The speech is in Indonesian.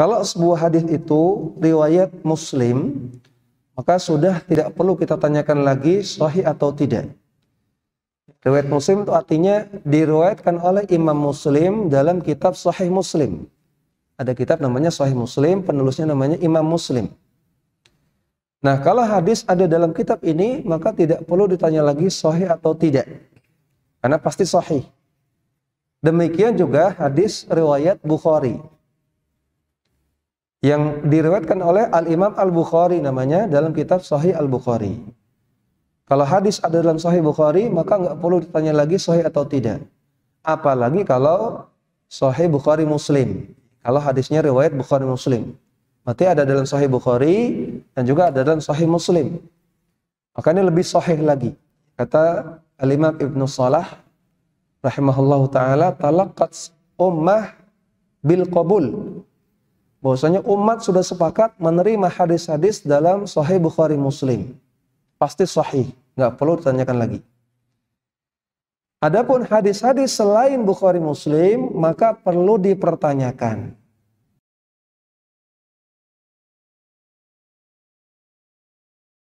Kalau sebuah hadis itu riwayat Muslim, maka sudah tidak perlu kita tanyakan lagi sahih atau tidak. Riwayat Muslim itu artinya diriwayatkan oleh Imam Muslim dalam kitab Sahih Muslim. Ada kitab namanya Sahih Muslim, penulisnya namanya Imam Muslim. Nah, kalau hadis ada dalam kitab ini, maka tidak perlu ditanya lagi sahih atau tidak. Karena pasti sahih. Demikian juga hadis riwayat Bukhari yang diriwayatkan oleh Al-Imam Al-Bukhari namanya dalam kitab Sahih Al-Bukhari. Kalau hadis ada dalam Sahih Bukhari, maka nggak perlu ditanya lagi sahih atau tidak. Apalagi kalau Sahih Bukhari Muslim. Kalau hadisnya riwayat Bukhari Muslim. Berarti ada dalam Sahih Bukhari dan juga ada dalam Sahih Muslim. Maka ini lebih sahih lagi. Kata Al-Imam Ibnu Salah rahimahullahu taala, talakat ummah bil qabul bahwasanya umat sudah sepakat menerima hadis-hadis dalam Sahih Bukhari Muslim. Pasti sahih, nggak perlu ditanyakan lagi. Adapun hadis-hadis selain Bukhari Muslim, maka perlu dipertanyakan.